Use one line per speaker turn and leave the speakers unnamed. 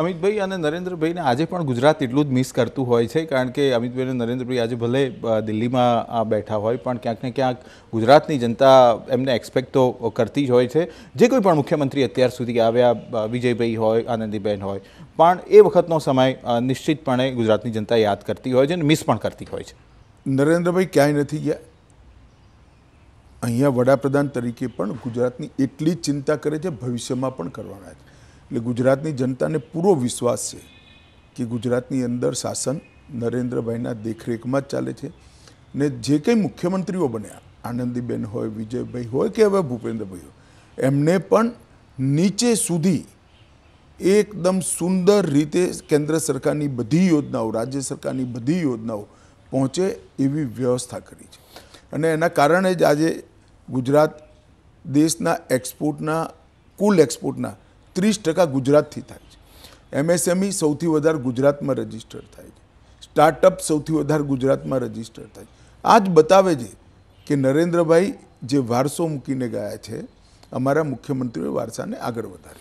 અમિતભાઈ અને નરેન્દ્રભાઈને આજે પણ ગુજરાત એટલું જ મિસ કરતું હોય છે કારણ કે અમિતભાઈ અને નરેન્દ્રભાઈ આજે ભલે દિલ્હીમાં બેઠા હોય પણ ક્યાંક ને ક્યાંક ગુજરાતની જનતા એમને એક્સપેક્ટ તો કરતી જ હોય છે જે કોઈ પણ મુખ્યમંત્રી અત્યાર સુધી આવ્યા વિજયભાઈ હોય આનંદીબેન હોય પણ એ વખતનો સમય નિશ્ચિતપણે ગુજરાતની જનતા યાદ કરતી હોય છે અને મિસ પણ કરતી હોય
છે નરેન્દ્રભાઈ ક્યાંય નથી ગયા અહીંયા વડાપ્રધાન તરીકે પણ ગુજરાતની એટલી ચિંતા કરે છે ભવિષ્યમાં પણ કરવાના છે એટલે ગુજરાતની જનતાને પૂરો વિશ્વાસ છે કે ગુજરાતની અંદર શાસન નરેન્દ્રભાઈના દેખરેખમાં જ ચાલે છે ને જે કંઈ મુખ્યમંત્રીઓ બન્યા આનંદીબેન હોય વિજયભાઈ હોય કે હવે ભૂપેન્દ્રભાઈ હોય એમને પણ નીચે સુધી એકદમ સુંદર રીતે કેન્દ્ર સરકારની બધી યોજનાઓ રાજ્ય સરકારની બધી યોજનાઓ પહોંચે એવી વ્યવસ્થા કરી છે અને એના કારણે જ આજે ગુજરાત દેશના એક્સપોર્ટના કુલ એક્સપોર્ટના ત્રીસ ટકા ગુજરાતથી થાય છે એમએસએમઈ સૌથી વધારે ગુજરાતમાં રજીસ્ટર થાય છે સ્ટાર્ટઅપ સૌથી વધારે ગુજરાતમાં રજીસ્ટર થાય છે આ જ બતાવે છે કે નરેન્દ્રભાઈ જે વારસો મૂકીને ગયા છે અમારા મુખ્યમંત્રીઓ વારસાને આગળ વધારે